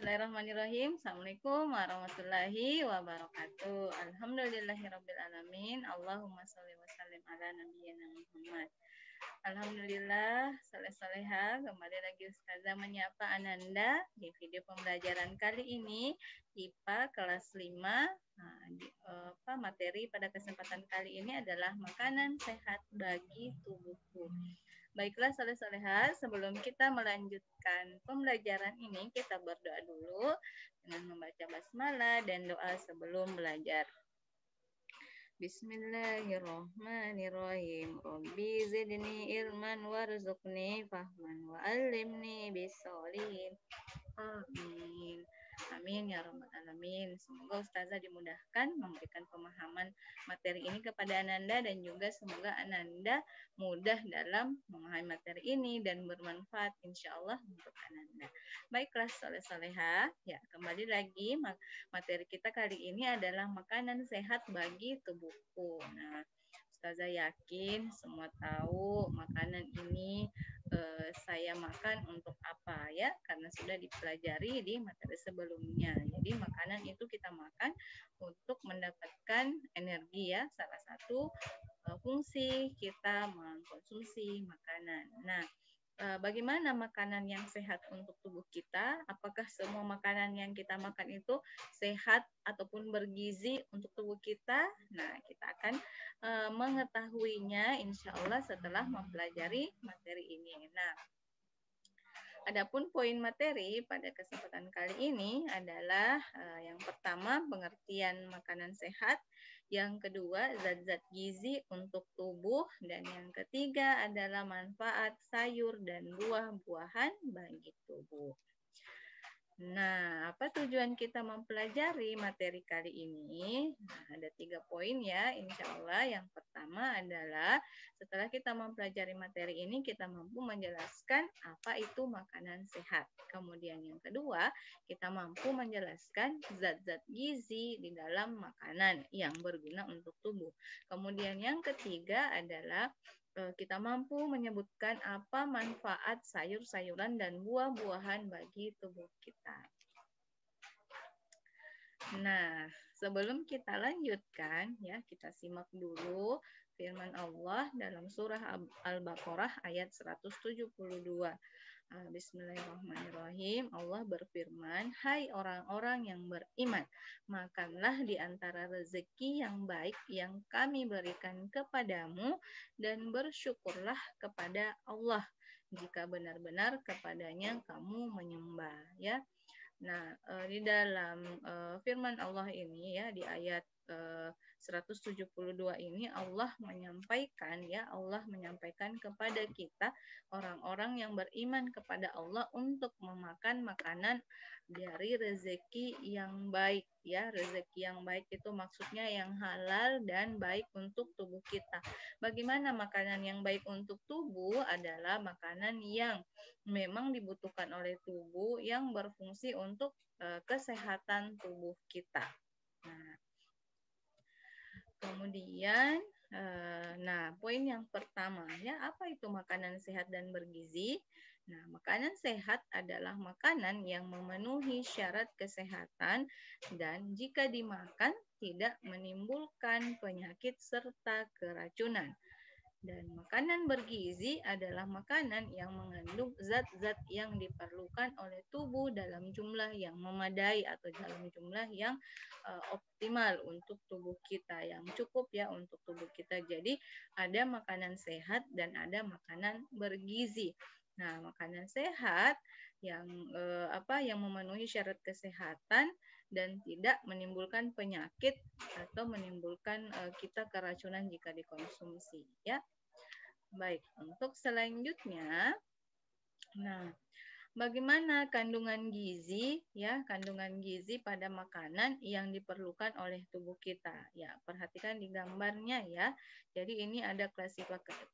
Bismillahirrahmanirrahim. Assalamualaikum warahmatullahi wabarakatuh. alamin. Allahumma salli wa sallim ala nabiyina Muhammad. Alhamdulillah, saleh-saleha. Kembali lagi Ustazah menyapa Ananda di video pembelajaran kali ini IPA kelas 5. Nah, eh, materi pada kesempatan kali ini adalah makanan sehat bagi tubuhku. Baiklah soleh soleha, sebelum kita melanjutkan pembelajaran ini, kita berdoa dulu dengan membaca basmalah dan doa sebelum belajar. Bismillahirrahmanirrahim. Rabbi zidni ilman warzuqni fahman wa alimni Amin. Amin ya rabbal alamin. Semoga ustazah dimudahkan memberikan pemahaman materi ini kepada Ananda dan juga semoga Ananda mudah dalam memahami materi ini dan bermanfaat insya Allah untuk Ananda. Baiklah soleh soleha, ya kembali lagi materi kita kali ini adalah makanan sehat bagi tubuhku. Nah, Ustazah yakin semua tahu makanan ini Eh, saya makan untuk apa ya karena sudah dipelajari di materi sebelumnya. Jadi makanan itu kita makan untuk mendapatkan energi ya salah satu eh, fungsi kita mengkonsumsi makanan. Nah, Eh, bagaimana makanan yang sehat untuk tubuh kita, apakah semua makanan yang kita makan itu sehat ataupun bergizi untuk tubuh kita. Nah, kita akan eh, mengetahuinya insya Allah setelah mempelajari materi ini. Nah, Adapun poin materi pada kesempatan kali ini adalah eh, yang pertama pengertian makanan sehat, yang kedua zat-zat gizi untuk tubuh, dan yang ketiga adalah manfaat sayur dan buah-buahan bagi tubuh. Nah, apa tujuan kita mempelajari materi kali ini? Nah, ada tiga poin ya, insya Allah. Yang pertama adalah setelah kita mempelajari materi ini, kita mampu menjelaskan apa itu makanan sehat. Kemudian yang kedua, kita mampu menjelaskan zat-zat gizi di dalam makanan yang berguna untuk tubuh. Kemudian yang ketiga adalah Eh, kita mampu menyebutkan apa manfaat sayur-sayuran dan buah-buahan bagi tubuh kita. Nah, sebelum kita lanjutkan ya, kita simak dulu firman Allah dalam surah Al-Baqarah ayat 172. Ah, bismillahirrahmanirrahim. Allah berfirman, "Hai orang-orang yang beriman, makanlah di antara rezeki yang baik yang kami berikan kepadamu dan bersyukurlah kepada Allah jika benar-benar kepadanya kamu menyembah." Ya. Nah, eh, di dalam eh, firman Allah ini ya di ayat ke-172 eh, ini Allah menyampaikan ya Allah menyampaikan kepada kita orang-orang yang beriman kepada Allah untuk memakan makanan dari rezeki yang baik ya rezeki yang baik itu maksudnya yang halal dan baik untuk tubuh kita. Bagaimana makanan yang baik untuk tubuh adalah makanan yang memang dibutuhkan oleh tubuh yang berfungsi untuk eh, kesehatan tubuh kita. Nah, Kemudian, eh, nah poin yang pertama ya apa itu makanan sehat dan bergizi? Nah, makanan sehat adalah makanan yang memenuhi syarat kesehatan dan jika dimakan tidak menimbulkan penyakit serta keracunan. Dan makanan bergizi adalah makanan yang mengandung zat-zat yang diperlukan oleh tubuh dalam jumlah yang memadai atau dalam jumlah yang uh, optimal untuk tubuh kita yang cukup ya untuk tubuh kita. Jadi ada makanan sehat dan ada makanan bergizi. Nah, makanan sehat yang eh, apa yang memenuhi syarat kesehatan dan tidak menimbulkan penyakit atau menimbulkan eh, kita keracunan jika dikonsumsi ya. Baik, untuk selanjutnya nah bagaimana kandungan gizi ya kandungan gizi pada makanan yang diperlukan oleh tubuh kita ya perhatikan di gambarnya ya jadi ini ada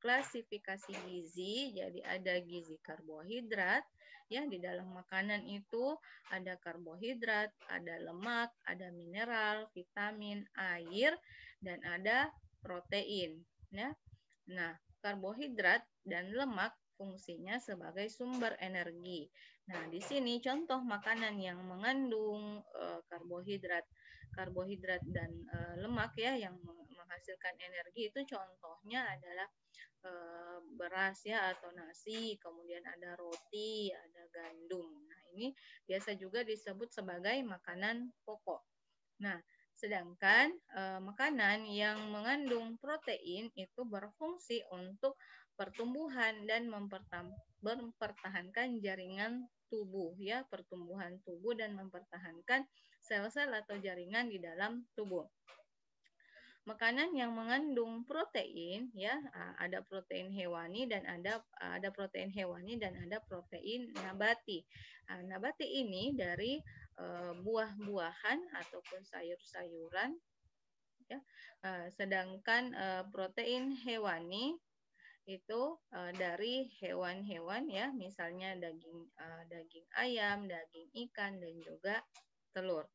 klasifikasi gizi jadi ada gizi karbohidrat ya di dalam makanan itu ada karbohidrat ada lemak ada mineral vitamin air dan ada protein ya nah karbohidrat dan lemak fungsinya sebagai sumber energi. Nah, di sini contoh makanan yang mengandung eh, karbohidrat, karbohidrat dan eh, lemak ya yang menghasilkan energi itu contohnya adalah eh, beras ya atau nasi, kemudian ada roti, ada gandum. Nah, ini biasa juga disebut sebagai makanan pokok. Nah, Sedangkan eh, makanan yang mengandung protein itu berfungsi untuk pertumbuhan dan mempertahankan jaringan tubuh ya, pertumbuhan tubuh dan mempertahankan sel-sel atau jaringan di dalam tubuh. Makanan yang mengandung protein ya, ada protein hewani dan ada ada protein hewani dan ada protein nabati. nabati ini dari Eh, buah-buahan ataupun sayur-sayuran. Ya. Eh, sedangkan eh, protein hewani itu dari hewan-hewan ya, misalnya daging daging ayam, daging ikan dan juga telur.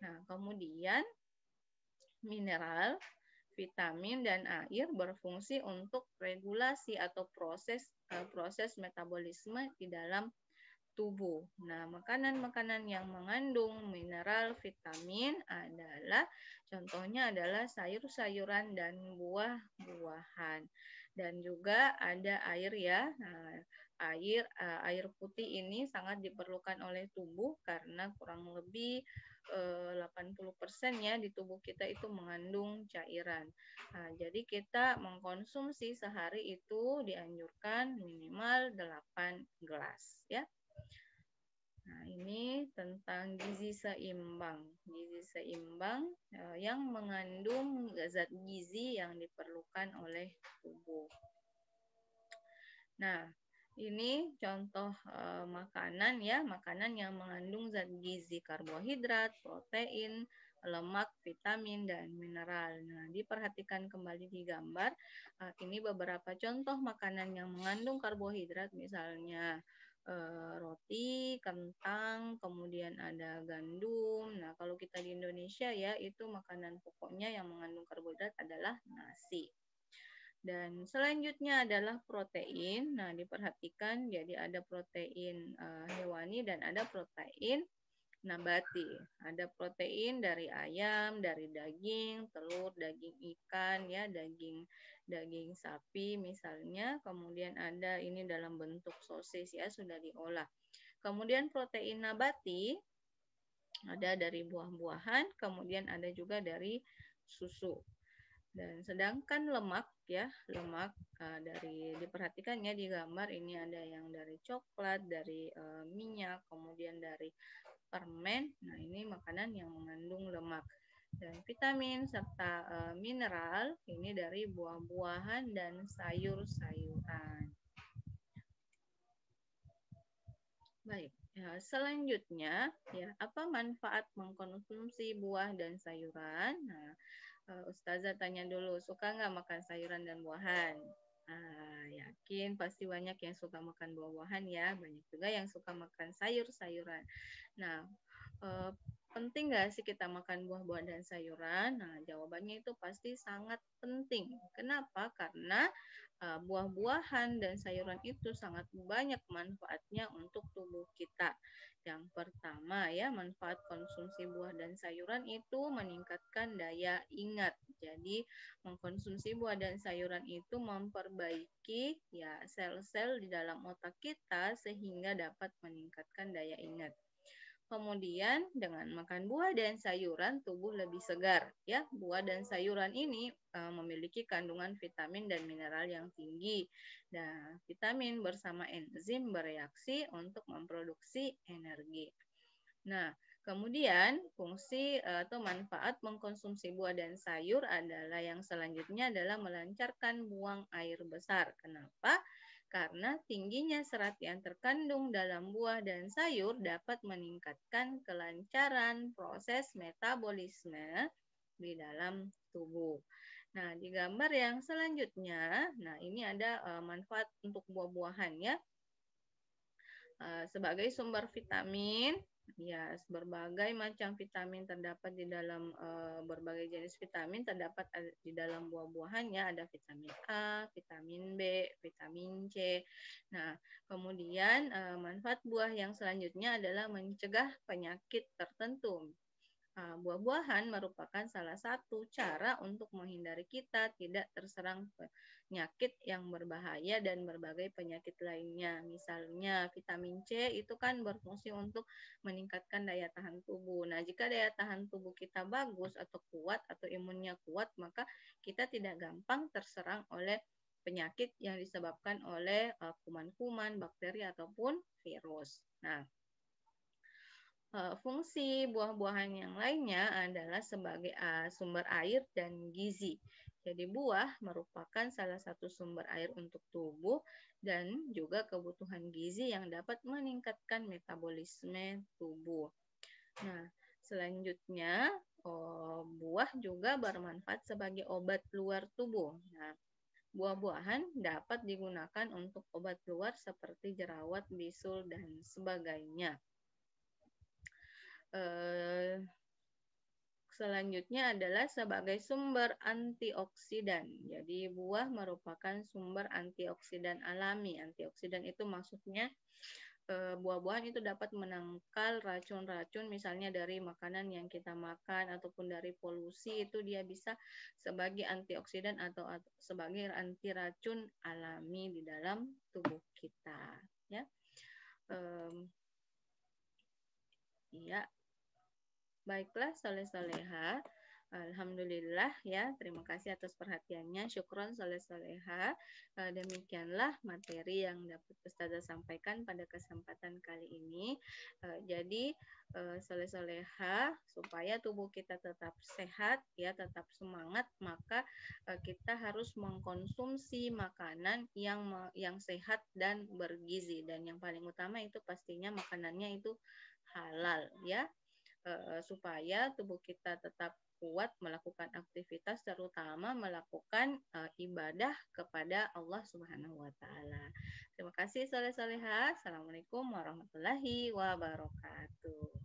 Nah, kemudian mineral, vitamin dan air berfungsi untuk regulasi atau proses proses metabolisme di dalam tubuh. Nah, makanan-makanan yang mengandung mineral, vitamin adalah contohnya adalah sayur-sayuran dan buah-buahan. Dan juga ada air ya. Nah, air eh, air putih ini sangat diperlukan oleh tubuh karena kurang lebih 80% eh, ya di tubuh kita itu mengandung cairan. Nah, jadi kita mengkonsumsi sehari itu dianjurkan minimal 8 gelas ya. Nah, ini tentang gizi seimbang. Gizi seimbang eh, yang mengandung zat gizi yang diperlukan oleh tubuh. Nah, ini contoh uh, makanan ya, makanan yang mengandung zat gizi karbohidrat, protein, lemak, vitamin, dan mineral. Nah, diperhatikan kembali di gambar. Eh, ini beberapa contoh makanan yang mengandung karbohidrat, misalnya Eh, roti, kentang, kemudian ada gandum. Nah, kalau kita di Indonesia ya itu makanan pokoknya yang mengandung karbohidrat adalah nasi. Dan selanjutnya adalah protein. Nah, diperhatikan jadi ada protein e, hewani dan ada protein nabati. Ada protein dari ayam, dari daging, telur, daging ikan, ya, daging daging sapi misalnya, kemudian ada ini dalam bentuk sosis ya sudah diolah. Kemudian protein nabati ada dari buah-buahan, kemudian ada juga dari susu. Dan sedangkan lemak ya, lemak uh, dari diperhatikan ya di gambar ini ada yang dari coklat, dari uh, minyak, kemudian dari permen. Nah, ini makanan yang mengandung lemak dan vitamin serta e, mineral ini dari buah-buahan dan sayur-sayuran. Baik, ya, selanjutnya ya apa manfaat mengkonsumsi buah dan sayuran? Nah, e, Ustazah tanya dulu, suka nggak makan sayuran dan buahan? Ah, yakin pasti banyak yang suka makan buah-buahan ya, banyak juga yang suka makan sayur-sayuran. Nah, eh, penting nggak sih kita makan buah-buahan dan sayuran? Nah, jawabannya itu pasti sangat penting. Kenapa? Karena eh, buah-buahan dan sayuran itu sangat banyak manfaatnya untuk tubuh kita. Yang pertama ya, manfaat konsumsi buah dan sayuran itu meningkatkan daya ingat. Jadi, mengkonsumsi buah dan sayuran itu memperbaiki ya sel-sel di dalam otak kita sehingga dapat meningkatkan daya ingat. Kemudian dengan makan buah dan sayuran tubuh lebih segar ya. Buah dan sayuran ini e, memiliki kandungan vitamin dan mineral yang tinggi. Nah, vitamin bersama enzim bereaksi untuk memproduksi energi. Nah, kemudian fungsi e, atau manfaat mengkonsumsi buah dan sayur adalah yang selanjutnya adalah melancarkan buang air besar. Kenapa? karena tingginya serat yang terkandung dalam buah dan sayur dapat meningkatkan kelancaran proses metabolisme di dalam tubuh. Nah, di gambar yang selanjutnya, nah ini ada eh, manfaat untuk buah-buahan ya. Eh, sebagai sumber vitamin, Ya, yes, berbagai macam vitamin terdapat di dalam uh, berbagai jenis vitamin terdapat di dalam buah-buahannya ada vitamin A, vitamin B, vitamin C. Nah, kemudian uh, manfaat buah yang selanjutnya adalah mencegah penyakit tertentu. Nah, buah-buahan merupakan salah satu cara untuk menghindari kita tidak terserang penyakit yang berbahaya dan berbagai penyakit lainnya. Misalnya vitamin C itu kan berfungsi untuk meningkatkan daya tahan tubuh. Nah, jika daya tahan tubuh kita bagus atau kuat atau imunnya kuat, maka kita tidak gampang terserang oleh penyakit yang disebabkan oleh eh, kuman-kuman, bakteri ataupun virus. Nah, Eh, fungsi buah-buahan yang lainnya adalah sebagai eh, sumber air dan gizi. Jadi buah merupakan salah satu sumber air untuk tubuh dan juga kebutuhan gizi yang dapat meningkatkan metabolisme tubuh. Nah, selanjutnya oh, buah juga bermanfaat sebagai obat luar tubuh. Nah, buah-buahan dapat digunakan untuk obat luar seperti jerawat, bisul dan sebagainya. Eh, selanjutnya adalah sebagai sumber antioksidan. Jadi buah merupakan sumber antioksidan alami. Antioksidan itu maksudnya eh, buah-buahan itu dapat menangkal racun-racun misalnya dari makanan yang kita makan ataupun dari polusi itu dia bisa sebagai antioksidan atau sebagai anti racun alami di dalam tubuh kita ya. Um, Iya, Baiklah, soleh-soleha. Alhamdulillah ya, terima kasih atas perhatiannya. Syukron soleh soleha. Eh, demikianlah materi yang dapat Ustazah sampaikan pada kesempatan kali ini. Eh, jadi eh, soleh soleha supaya tubuh kita tetap sehat ya, tetap semangat maka kita harus mengkonsumsi makanan yang yang sehat dan bergizi dan yang paling utama itu pastinya makanannya itu halal ya. Eh, supaya tubuh kita tetap kuat melakukan aktivitas terutama melakukan uh, ibadah kepada Allah Subhanahu wa taala. Terima kasih soleh Saleha. Assalamualaikum warahmatullahi wabarakatuh.